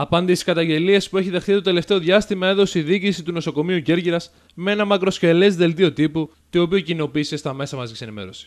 Απάντηση στις καταγγελίες που έχει δεχθεί το τελευταίο διάστημα έδωσε η διοίκηση του νοσοκομείου Κέρκυρας με ένα μακροσκελές δελτίο τύπου, το οποίο κοινοποίησε στα μέσα μαζικής ενημέρωσης.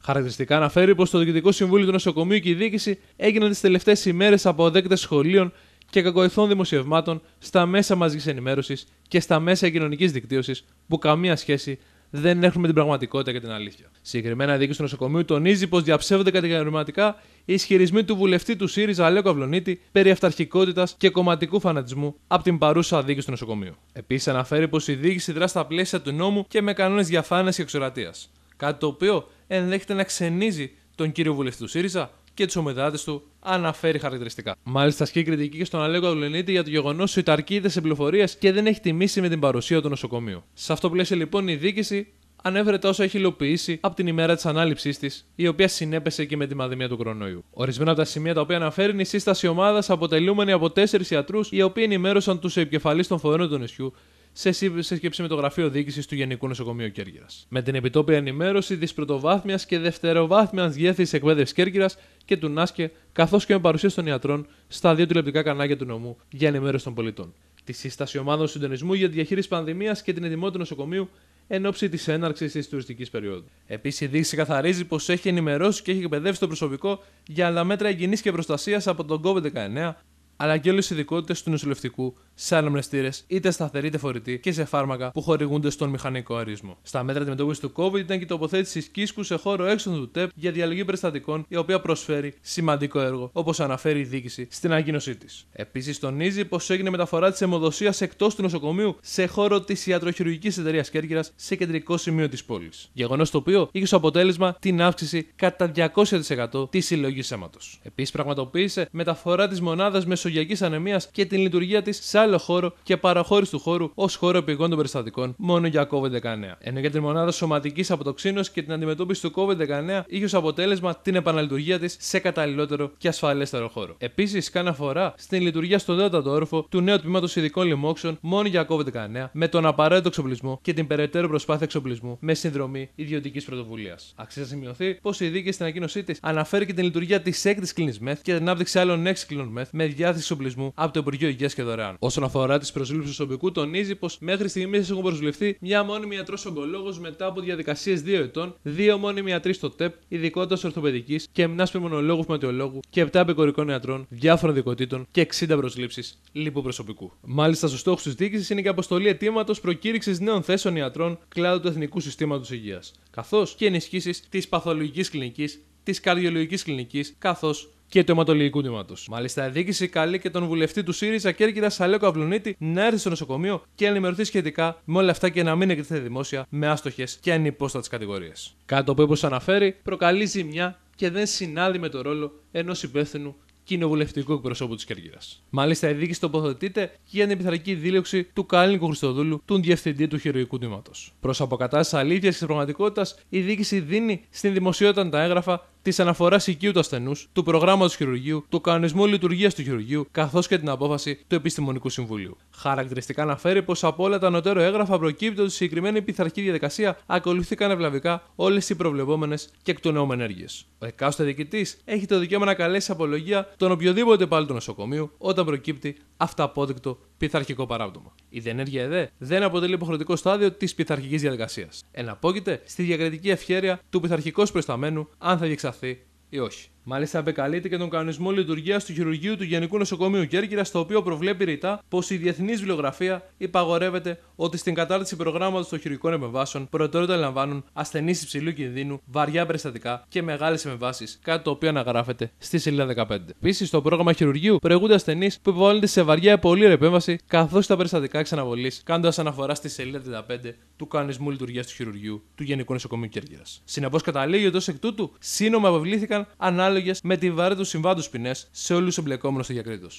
Χαρακτηριστικά αναφέρει πως το Διοικητικό Συμβούλιο του Νοσοκομείου και η Διοίκηση έγιναν τις τελευταίες ημέρες αποδέκτες σχολείων και κακοεθών δημοσιευμάτων στα μέσα μαζικής ενημέρωσης και στα μέσα κοινωνικής δικτύωσης που καμία σχέση δεν έχουμε την πραγματικότητα και την αλήθεια. Συγκεκριμένα, η διοίκηση του νοσοκομείου τονίζει πως διαψεύδονται κατηγορηματικά οι ισχυρισμοί του βουλευτή του ΣΥΡΙΖΑ Αλέκο Καυλονίτη περί αυταρχικότητας και κομματικού φανατισμού από την παρούσα διοίκηση του νοσοκομείου. Επίσης, αναφέρει πως η διοίκηση δρά στα πλαίσια του νόμου και με κανόνες διαφάνειας και εξορατεία. Κάτι το οποίο ενδέχεται να ξενίζει τον κύριο βουλευτή του ΣΥΡΙΖΑ, και τους ομεδάτε του αναφέρει χαρακτηριστικά. Μάλιστα, ασκεί κριτική και στον Αλέγκο Αυλενίτη για το γεγονός ότι αρκείται σε πληροφορίες και δεν έχει τιμήσει με την παρουσία του νοσοκομείου. Σε αυτό πλαίσιο, λοιπόν, η δίκηση ανέφερε τα όσα έχει υλοποιήσει από την ημέρα της ανάληψής της, η οποία συνέπεσε και με τη μαδημία του κορονοϊού. Ορισμένα από τα σημεία τα οποία αναφέρει είναι η σύσταση ομάδας αποτελούμενη από τέσσερις ιατρούς, οι οποίοι ενημέρωσαν τους επικεφαλείς των φορέων του νησιού σε σκέψη με το Γραφείο Διοίκησης του Γενικού Νοσοκομείου Κέρκυρας. Με την επιτόπια ενημέρωση της πρωτοβάθμιας και δευτεροβάθμιας διεύθυνσης εκπαίδευσης Κέρκυρας και του ΝΑΣΚΕ, καθώς και με παρουσία των ιατρών στα δύο τηλεοπτικά κανάλια του νομού για ενημέρωση των πολιτών. Τη σύσταση ομάδων συντονισμού για τη διαχείριση πανδημίας και την ετοιμότητα του νοσοκομείου εν ώψη της έναρξης της τουριστικής περίοδου. Επίσης, η Δήξη καθαρίζει πως έχει ενημερώσει και έχει εκπαιδεύσει το προσωπικό για άλλα μέτρα υγιεινής και προστασίας από τον COVID-19, αλλά και όλες τι ειδικότητες του νοσηλευτικού σε μνηστήρε, είτε σταθεροί είτε φορητοί και σε φάρμακα που χορηγούνται στον μηχανικό αρισμό. Στα μέτρα αντιμετώπισης του COVID ήταν και η τοποθέτηση Κίσκους σε χώρο έξω του ΤΕΠ για διαλογή περιστατικών, η οποία προσφέρει σημαντικό έργο, όπως αναφέρει η διοίκηση στην ανακοίνωσή της. Επίσης, τονίζει πως έγινε μεταφορά της αιμοδοσίας εκτός του νοσοκομείου σε χώρο της ιατροχειρουργικής εταιρείας Κέρκυρας σε κεντρικό σημείο της πόλης. Γεγονός το οποίο είχε ως αποτέλεσμα την αύξηση κατά 200% της συλλογής αίματος. Επίσης, πραγματοποίησε μεταφορά της μονάδας μεσο μεσογειακή και την λειτουργία της σε άλλο χώρο και παραχώρηση του χώρου ως χώρο πηγών των περιστατικών μόνο για COVID-19. Ενώ για την μονάδα σωματικής αποτοξίνωση και την αντιμετώπιση του COVID-19 είχε ως αποτέλεσμα την επαναλειτουργία της σε καταλληλότερο και ασφαλέστερο χώρο. Επίσης, κάνει αφορά στην λειτουργία στον τέταρτο όρφο του νέου τμήματος ειδικών λοιμόξεων μόνο για COVID-19 με τον απαραίτητο εξοπλισμό και την περαιτέρω προσπάθεια εξοπλισμού με συνδρομή ιδιωτικής πρωτοβουλίας. Αξίζει να σημειωθεί πως η δίκη στην ανακοίνωσή της αναφέρει και την λειτουργία της έκτης κλινής ΜΕΘ και την ανάπτυξη άλλων 6 κλινών ΜΕΘ με κατάθεση εξοπλισμού από το Υπουργείο Υγείας και δωρεάν. Όσον αφορά τις προσλήψεις προσωπικού, τονίζει πως μέχρι στιγμής έχουν προσληφθεί μια μόνιμη ιατρός ογκολόγος μετά από διαδικασίες 2 ετών, δύο μόνιμοι ιατροί στο ΤΕΠ, ειδικότητας ορθοπαιδικής και μια πνευμονολόγου ματιολόγου και 7 επικορικών ιατρών διάφορων δικοτήτων και 60 προσλήψεις λίπου προσωπικού. Μάλιστα, στους στόχους της διοίκησης είναι και αποστολή αιτήματος προκήρυξης νέων θέσεων ιατρών κλάδου του Εθνικού Συστήματος Υγείας, καθώς και ενισχύσεις της παθολογικής κλινικής, της καρδιολογικής κλινικής, καθώς και του αιματολογικού τμήματο. Μάλιστα, η διοίκηση καλεί και τον βουλευτή του ΣΥΡΙΖΑ Κέρκυρα Σαλέο Καβλουνίτη να έρθει στο νοσοκομείο και ενημερωθεί σχετικά με όλα αυτά και να μην εκτεθεί δημόσια με άστοχες και ανυπόστατες κατηγορίες. Κάτι που, όπω αναφέρει, προκαλεί ζημιά και δεν συνάδει με το ρόλο ενός υπεύθυνου κοινοβουλευτικού εκπροσώπου της Κέρκυρας. Μάλιστα, η δίκη τοποθετείται για την επιθαρική δήλωση του Κάλινικου Χριστοδούλου, του διευθυντή του χειρουργικού τμήματο. Προς αποκατάσταση αλήθειας και πραγματικότητας, η δίκηση δίνει στην δημοσιότητα τα έγγραφα της αναφοράς οικείου του ασθενούς, του προγράμματος χειρουργείου, του κανονισμού λειτουργίας του χειρουργείου, καθώς και την απόφαση του Επιστημονικού Συμβουλίου. Χαρακτηριστικά αναφέρει πως από όλα τα ανωτέρω έγγραφα προκύπτει ότι η συγκεκριμένη πειθαρχική διαδικασία ακολουθήκαν ευλαβικά όλες οι προβλεπόμενες και εκ των νέων ενέργειες. Ο εκάστοτε διοικητής έχει το δικαίωμα να καλέσει απολογία τον οποιοδήποτε πάλι του νοσοκομείου όταν προκύπτει αυταπόδεικτο πειθαρχικό παράπτωμα. Η δενέργεια ΕΔΕ δεν αποτελεί υποχρεωτικό στάδιο της πειθαρχικής διαδικασίας. Εναπόκειται στη διακριτική ευχέρεια του πειθαρχικού προσταμένου αν θα διεξαχθεί ή όχι. Μάλιστα, επεκαλείται και τον κανονισμό λειτουργίας του χειρουργείου του Γενικού Νοσοκομείου Κέρκυρα, το οποίο προβλέπει ρητά πως η Διεθνής Βιβλιογραφία υπαγορεύεται ότι στην κατάρτιση προγράμματος των χειρουργικών επεμβάσεων προτεραιότητα λαμβάνουν ασθενείς υψηλού κινδύνου, βαριά περιστατικά και μεγάλες επεμβάσεις, κάτι το οποίο αναγράφεται στη σελίδα 15. Επίσης, στο πρόγραμμα χειρουργείου προηγούνται ασθενείς που υποβάλλονται σε βαριά επολύρη επέμβαση, καθώς τα περιστατικά ξαναβολή, κάνοντα αναφορά στη σελίδα 35 του κανονισμού λειτουργίας του χειρουργείου του Γενικού Νοσοκομείου Κέρκυρας. Συνεπώς, καταλήγει ότι ως εκ τούτου σύνομα αποβλήθηκαν ανάλ με τη βάρη του συμβάντου ποινές σε όλους τους εμπλεκόμενους στο διακρίτω.